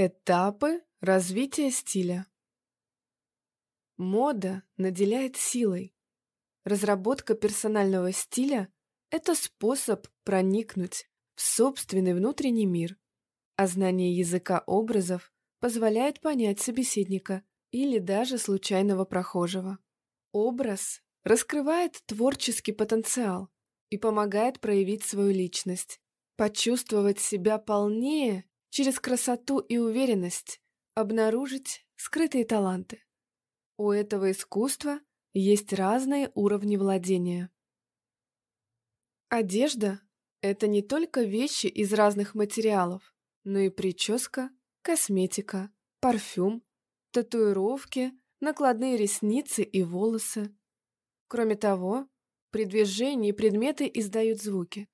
Этапы развития стиля Мода наделяет силой. Разработка персонального стиля – это способ проникнуть в собственный внутренний мир, а знание языка образов позволяет понять собеседника или даже случайного прохожего. Образ раскрывает творческий потенциал и помогает проявить свою личность, почувствовать себя полнее через красоту и уверенность обнаружить скрытые таланты. У этого искусства есть разные уровни владения. Одежда – это не только вещи из разных материалов, но и прическа, косметика, парфюм, татуировки, накладные ресницы и волосы. Кроме того, при движении предметы издают звуки.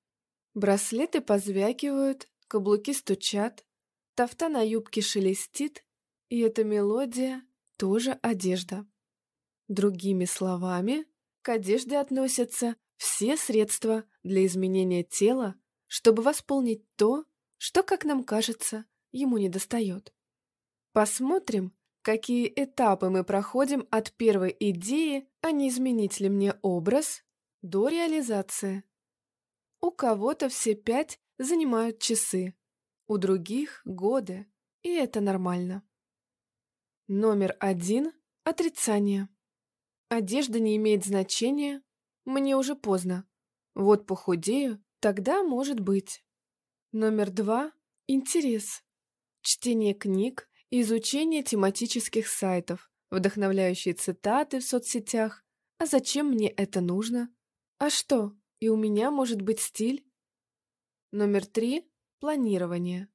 Браслеты позвякивают, Каблуки стучат, тафта на юбке шелестит, и эта мелодия тоже одежда. Другими словами, к одежде относятся все средства для изменения тела, чтобы восполнить то, что, как нам кажется, ему недостает. Посмотрим, какие этапы мы проходим от первой идеи, а не изменить ли мне образ, до реализации. У кого-то все пять занимают часы, у других – годы, и это нормально. Номер один – отрицание. Одежда не имеет значения, мне уже поздно. Вот похудею, тогда может быть. Номер два – интерес. Чтение книг, изучение тематических сайтов, вдохновляющие цитаты в соцсетях. А зачем мне это нужно? А что, и у меня может быть стиль, Номер три – планирование.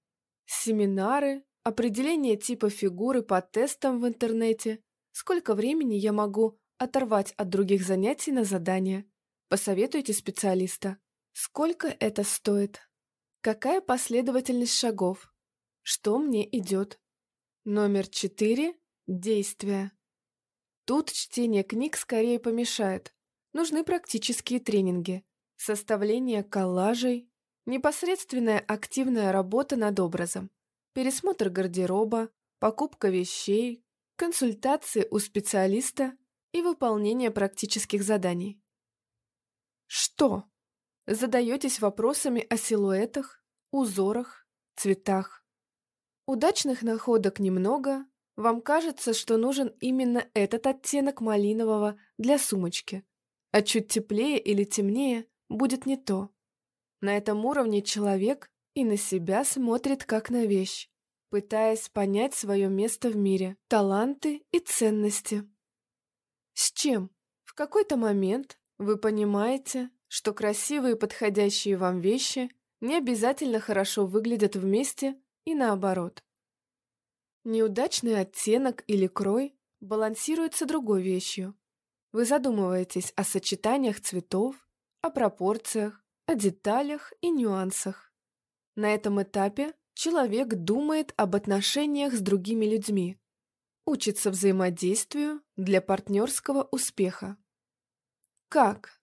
Семинары, определение типа фигуры по тестам в интернете, сколько времени я могу оторвать от других занятий на задание. Посоветуйте специалиста. Сколько это стоит? Какая последовательность шагов? Что мне идет? Номер четыре – действия. Тут чтение книг скорее помешает. Нужны практические тренинги, составление коллажей, Непосредственная активная работа над образом, пересмотр гардероба, покупка вещей, консультации у специалиста и выполнение практических заданий. Что? Задаетесь вопросами о силуэтах, узорах, цветах. Удачных находок немного, вам кажется, что нужен именно этот оттенок малинового для сумочки, а чуть теплее или темнее будет не то. На этом уровне человек и на себя смотрит как на вещь, пытаясь понять свое место в мире, таланты и ценности. С чем? В какой-то момент вы понимаете, что красивые подходящие вам вещи не обязательно хорошо выглядят вместе и наоборот. Неудачный оттенок или крой балансируется другой вещью. Вы задумываетесь о сочетаниях цветов, о пропорциях, о деталях и нюансах. На этом этапе человек думает об отношениях с другими людьми, учится взаимодействию для партнерского успеха. Как?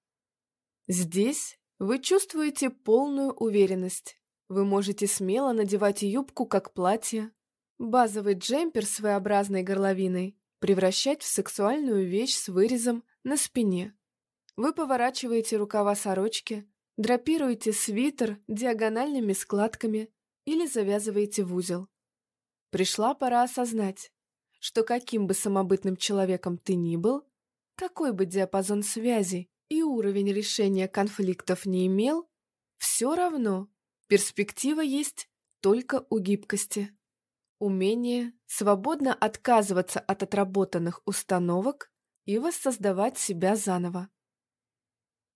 Здесь вы чувствуете полную уверенность. Вы можете смело надевать юбку как платье, базовый джемпер своеобразной горловиной превращать в сексуальную вещь с вырезом на спине. Вы поворачиваете рукава сорочки, Драпируйте свитер диагональными складками или завязывайте в узел. Пришла пора осознать, что каким бы самобытным человеком ты ни был, какой бы диапазон связей и уровень решения конфликтов не имел, все равно перспектива есть только у гибкости. Умение свободно отказываться от отработанных установок и воссоздавать себя заново.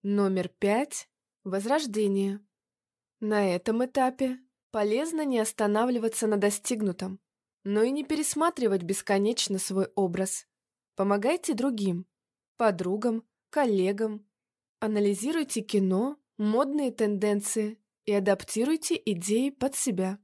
Номер пять Возрождение. На этом этапе полезно не останавливаться на достигнутом, но и не пересматривать бесконечно свой образ. Помогайте другим, подругам, коллегам. Анализируйте кино, модные тенденции и адаптируйте идеи под себя.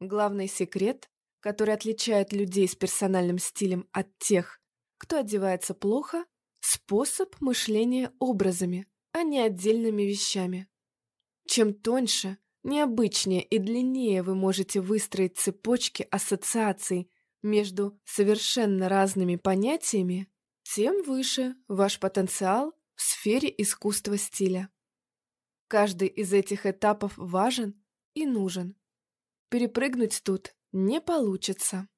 Главный секрет, который отличает людей с персональным стилем от тех, кто одевается плохо – способ мышления образами – а не отдельными вещами. Чем тоньше, необычнее и длиннее вы можете выстроить цепочки ассоциаций между совершенно разными понятиями, тем выше ваш потенциал в сфере искусства стиля. Каждый из этих этапов важен и нужен. Перепрыгнуть тут не получится.